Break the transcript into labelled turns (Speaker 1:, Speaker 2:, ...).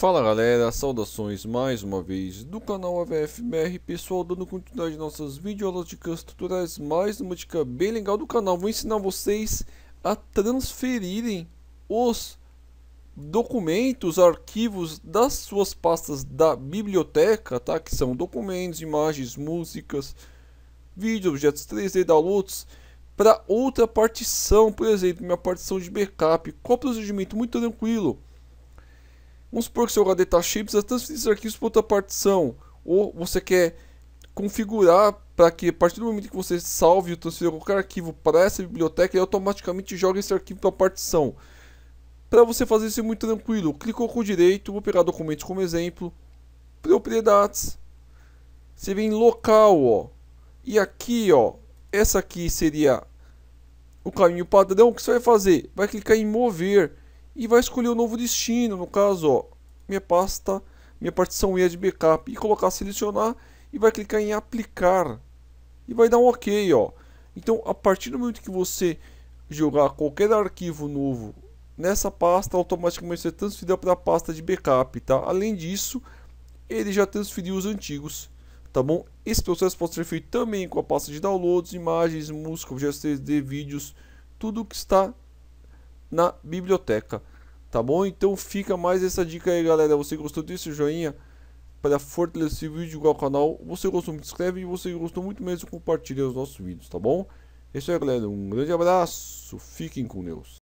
Speaker 1: Fala galera, saudações mais uma vez do canal AVFMR Pessoal, dando continuidade nossas videoaulas de cães tutoriais mais uma dica bem legal do canal Vou ensinar vocês a transferirem os documentos, arquivos das suas pastas da biblioteca tá? Que são documentos, imagens, músicas, vídeos, objetos 3D, downloads para outra partição, por exemplo, minha partição de backup Qual o procedimento? Muito tranquilo Vamos supor que seu HD está cheio, precisa transferir esses arquivos para outra partição. Ou você quer configurar para que a partir do momento que você salve ou transfira qualquer arquivo para essa biblioteca, ele automaticamente joga esse arquivo para a partição. Para você fazer isso é muito tranquilo, clicou com o direito, vou pegar documentos como exemplo, propriedades, você vem local, ó, e aqui, ó, essa aqui seria o caminho padrão, o que você vai fazer? Vai clicar em mover, e vai escolher o um novo destino, no caso, ó, minha pasta, minha partição IA é de backup, e colocar selecionar e vai clicar em aplicar e vai dar um OK, ó. Então, a partir do momento que você jogar qualquer arquivo novo nessa pasta, automaticamente você transferirá para a pasta de backup, tá? Além disso, ele já transferiu os antigos, tá bom? Esse processo pode ser feito também com a pasta de downloads, imagens, música, objetos 3D, vídeos, tudo que está na biblioteca, tá bom? Então fica mais essa dica aí, galera. Você gostou desse joinha? Para fortalecer o vídeo igual ao canal, você gostou, se inscreve e você gostou muito mesmo, compartilha os nossos vídeos, tá bom? É isso aí, galera. Um grande abraço, fiquem com Deus.